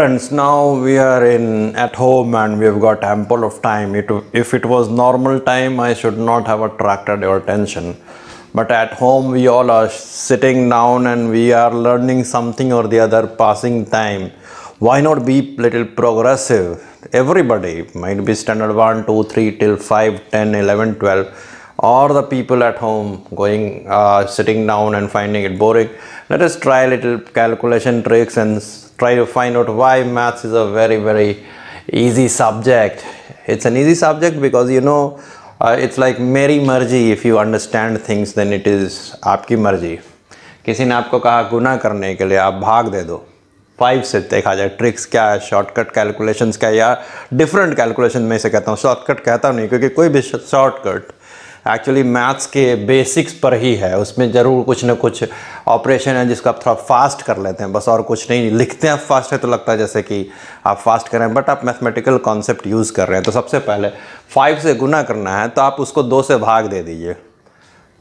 Friends, now we are in at home and we have got ample of time. It, if it was normal time, I should not have attracted your attention. But at home, we all are sitting down and we are learning something or the other, passing time. Why not be little progressive? Everybody might be standard 1, 2, 3 till 5, 10, 11, 12 or the people at home going uh, sitting down and finding it boring. Let us try little calculation tricks and try to find out why maths is a very very easy subject it's an easy subject because you know uh, it's like meri मर्जी if you understand things then it is aapki मर्जी किसी ने आपको कहा गुना करने के लिए आप भाग दे दो फाइव से देखा जाए ट्रिक्स क्या है शॉर्टकट कैलकुलेशंस क्या है या डिफरेंट कैलकुलेशन में से कहता हूँ शॉर्टकट कहता नहीं क्योंकि कोई भी शॉर्टकट एक्चुअली मैथ्स के बेसिक्स पर ही है उसमें ज़रूर कुछ ना कुछ ऑपरेशन है जिसको आप थोड़ा फास्ट कर लेते हैं बस और कुछ नहीं लिखते हैं फास्ट है तो लगता है जैसे कि आप फास्ट करें बट आप मैथमेटिकल कॉन्सेप्ट यूज़ कर रहे हैं तो सबसे पहले फाइव से गुना करना है तो आप उसको दो से भाग दे दीजिए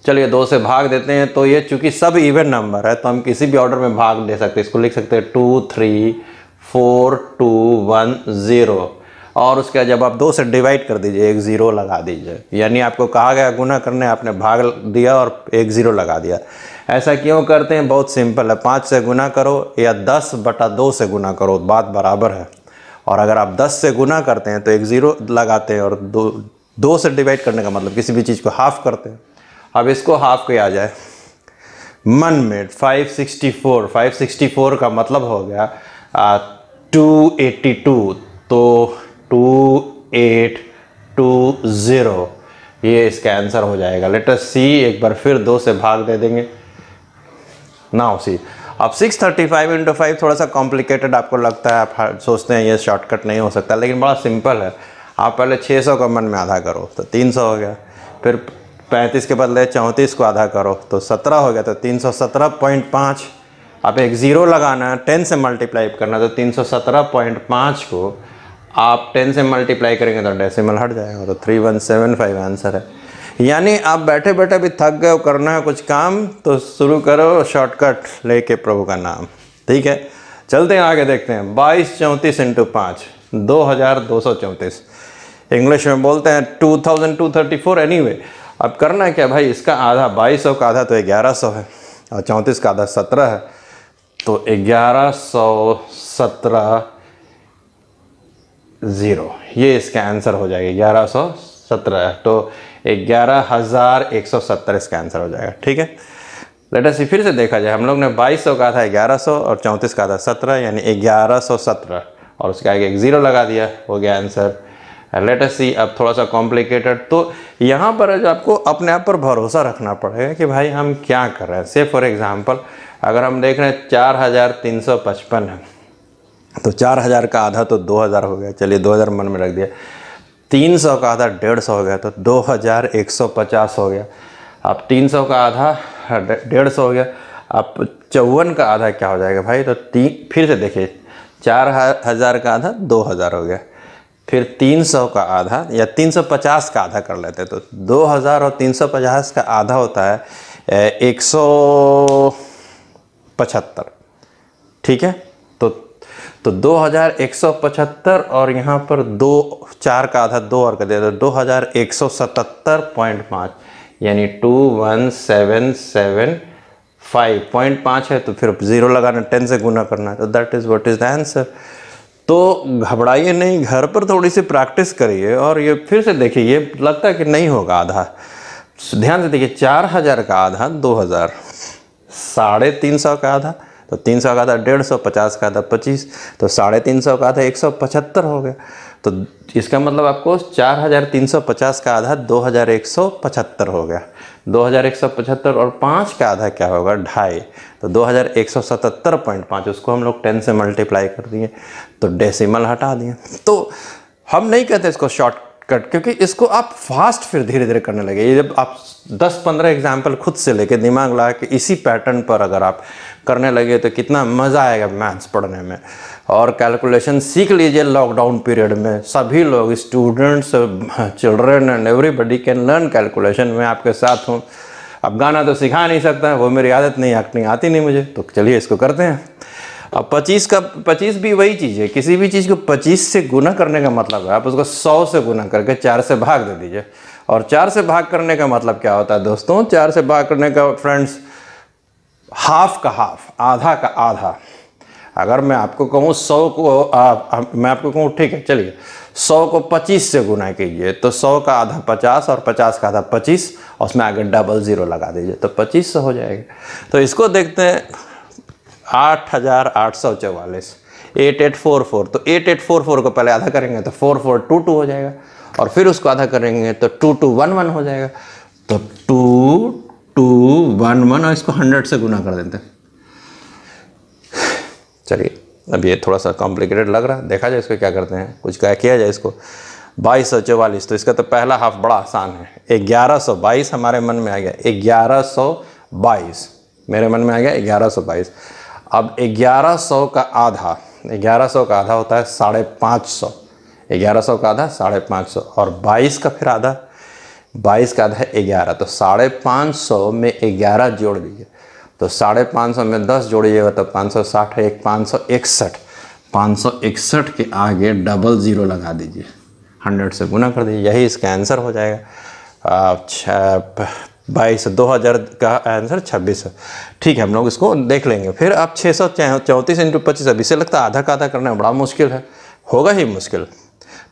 चलिए दो से भाग देते हैं तो ये चूँकि सब इवन नंबर है तो हम किसी भी ऑर्डर में भाग ले सकते हैं इसको लिख सकते हैं two three four two one zero और उसका जब आप दो से डिवाइड कर दीजिए एक ज़ीरो लगा दीजिए यानी आपको कहा गया गुना करने आपने भाग दिया और एक ज़ीरो लगा दिया ऐसा क्यों करते हैं बहुत सिंपल है पाँच से गुना करो या दस बटा दो से गुना करो बात बराबर है और अगर आप दस से गुना करते हैं तो एक ज़ीरो लगाते हैं और दो दो से डिवाइड करने का मतलब किसी भी चीज़ को हाफ़ करते हैं अब इसको हाफ किया जाए मन में 564 564 का मतलब हो गया टू एट्टी टू तो टू एट टू ज़ीरो ये इसका आंसर हो जाएगा लेटर सी एक बार फिर दो से भाग दे देंगे नाउ सी अब 635 थर्टी फाइव इंटू फाइव थोड़ा सा कॉम्प्लिकेटेड आपको लगता है आप सोचते हैं ये शॉर्टकट नहीं हो सकता लेकिन बड़ा सिंपल है आप पहले 600 सौ मन में आधा करो तो 300 हो गया फिर 35 के बदले चौंतीस को आधा करो तो 17 हो गया तो 317.5 आप एक ज़ीरो लगाना है टेन से मल्टीप्लाई करना तो 317.5 को आप टेन से मल्टीप्लाई करेंगे तो डेसिमल हट जाएगा तो three one seven five answer है यानी आप बैठे बैठे भी थक गए करना है कुछ काम तो शुरू करो शॉर्टकट लेके प्रभु का नाम ठीक है चलते हैं आगे देखते हैं बाईस चौंतीस इंटू पाँच दो हज़ार दो सौ चौंतीस इंग्लिश में बोलते हैं two thousand two thirty four anyway अब करना क्या भाई इसका आधा बाईस सौ का आधा तो ग्यारह सौ है और चौंतीस का आधा सत्रह है तो ग्यारह सौ सत्रह ज़ीरो ये इसका आंसर हो जाएगा ग्यारह सौ सत्रह तो ग्यारह हज़ार एक सौ सत्तर इसका आंसर हो जाएगा ठीक है सी फिर से देखा जाए हम लोग ने बाईस सौ कहा था ग्यारह सौ और चौंतीस कहा था सत्रह यानी ग्यारह सौ सत्रह और उसके आगे एक ज़ीरो लगा दिया हो गया आंसर लेटेस्ट सी अब थोड़ा सा कॉम्प्लिकेटेड तो यहाँ पर जो आपको अपने आप पर भरोसा रखना पड़ेगा कि भाई हम क्या कर रहे हैं से फॉर एग्ज़ाम्पल अगर हम देख रहे हैं चार हज़ार तीन सौ पचपन है तो चार हज़ार का आधा तो दो हज़ार हो गया चलिए दो हज़ार मन में रख दिया तीन सौ का आधा डेढ़ सौ हो गया तो दो हज़ार एक सौ पचास हो गया अब तीन सौ का आधा डेढ़ सौ हो गया अब चौवन का आधा क्या हो जाएगा भाई तो तीन फिर से देखिए चार हज़ार का आधा दो हज़ार हो गया फिर तीन सौ का आधा या तीन सौ पचास का आधा कर लेते हैं तो दो हज़ार और तीन सौ पचास का आधा होता है एक सौ पचहत्तर ठीक है तो तो पचहत्तर और यहाँ पर दो चार का आधा दो और का दे दो हज़ार एक सौ सतहत्तर पॉइंट पाँच यानी two one seven seven five point पाँच है तो फिर ज़ीरो लगाना टेन से गुना करना है तो that is what is the answer तो घबराइए नहीं घर पर थोड़ी सी प्रैक्टिस करिए और ये फिर से देखिए ये लगता है कि नहीं होगा आधा ध्यान से देखिए चार हज़ार का आधा दो हज़ार साढ़े तीन सौ का आधा तो तीन सौ का था डेढ़ सौ पचास का था पच्चीस तो साढ़े तीन सौ का था एक सौ पचहत्तर हो गया तो इसका मतलब आपको चार हज़ार तीन सौ पचास का आधा दो हज़ार एक सौ पचहत्तर हो गया दो हज़ार एक सौ पचहत्तर और पाँच का आधा क्या होगा ढाई तो दो हज़ार एक सौ सतहत्तर पॉइंट पाँच उसको हम लोग टेन से मल्टीप्लाई कर दिए तो डेसिमल हटा दिए तो हम नहीं कहते इसको शॉर्ट कट क्योंकि इसको आप फास्ट फिर धीरे धीरे करने लगे ये जब आप 10-15 एग्जाम्पल खुद से लेके दिमाग लगा के इसी पैटर्न पर अगर आप करने लगे तो कितना मज़ा आएगा मैथ्स पढ़ने में और कैलकुलेशन सीख लीजिए लॉकडाउन पीरियड में सभी लोग students children and everybody can learn calculation मैं आपके साथ हूँ अब गाना तो सिखा नहीं सकता वो मेरी आदत नहीं आती नहीं मुझे तो चलिए इसको करते हैं अब 25 का 25 भी वही चीज़ है किसी भी चीज़ को 25 से गुना करने का मतलब है आप उसको 100 से गुना करके चार से भाग दे दीजिए और चार से भाग करने का मतलब क्या होता है दोस्तों चार से भाग करने का फ्रेंड्स हाफ का हाफ आधा का आधा अगर मैं आपको कहूँ सौ को आ, मैं आपको कहूँ ठीक है चलिए सौ को पच्चीस से गुना कीजिए तो सौ का आधा पचास और पचास का आधा पच्चीस और उसमें आगे डबल ज़ीरो लगा दीजिए तो पच्चीस सौ हो जाएगा तो इसको देखते हैं आठ हजार आठ सौ चौवालीस एट एट फोर फोर तो एट एट फोर फोर को पहले आधा करेंगे तो फोर फोर टू टू हो जाएगा और फिर उसको आधा करेंगे तो टू टू वन वन हो जाएगा तो टू टू वन वन और इसको हंड्रेड से गुना कर देते हैं चलिए अब ये थोड़ा सा कॉम्प्लिकेटेड लग रहा है देखा जाए इसको क्या करते हैं कुछ क्या किया जाए इसको बाईस सौ चौवालीस तो इसका तो पहला हाफ बड़ा आसान है ग्यारह सौ बाईस हमारे मन में आ गया ग्यारह सौ बाईस मेरे मन में आ गया ग्यारह सौ बाईस अब 1100 का आधा 1100 का आधा होता है साढ़े पाँच सौ ग्यारह सौ का आधा साढ़े पाँच सौ और बाईस का फिर आधा बाईस का आधा है ग्यारह तो साढ़े पाँच सौ में ग्यारह जोड़ दीजिए तो साढ़े पाँच सौ में दस जोड़िएगा तो पाँच सौ साठ एक पाँच सौ इकसठ पाँच सौ इकसठ के आगे डबल ज़ीरो लगा दीजिए हंड्रेड से गुना कर दीजिए यही इसका आंसर हो जाएगा अच्छा बाईस दो हज़ार का आंसर छब्बीस ठीक है हम लोग इसको देख लेंगे फिर आप छः सौ चौंतीस इंटू पच्चीस अब इसे लगता है आधा का आधा करना बड़ा मुश्किल है होगा ही मुश्किल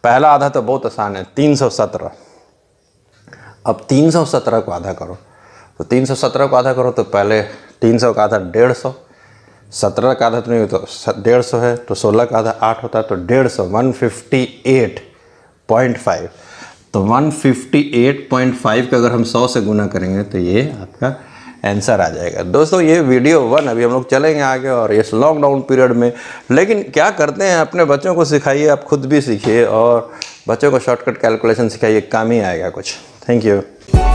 पहला आधा तो बहुत आसान है तीन सौ सत्रह अब तीन सौ सत्रह को आधा करो तो तीन सौ सत्रह को आधा करो तो पहले तीन सौ का आधा डेढ़ सौ सत्रह का आधा तो नहीं तो डेढ़ सौ है तो सोलह का आधा आठ होता है तो डेढ़ सौ one fifty eight point five तो 158.5 का अगर हम 100 से गुना करेंगे तो ये आपका आंसर आ जाएगा दोस्तों ये वीडियो वन अभी हम लोग चलेंगे आगे और इस लॉकडाउन पीरियड में लेकिन क्या करते हैं अपने बच्चों को सिखाइए आप खुद भी सीखिए और बच्चों को शॉर्टकट कैलकुलेशन सिखाइए काम ही आएगा कुछ थैंक यू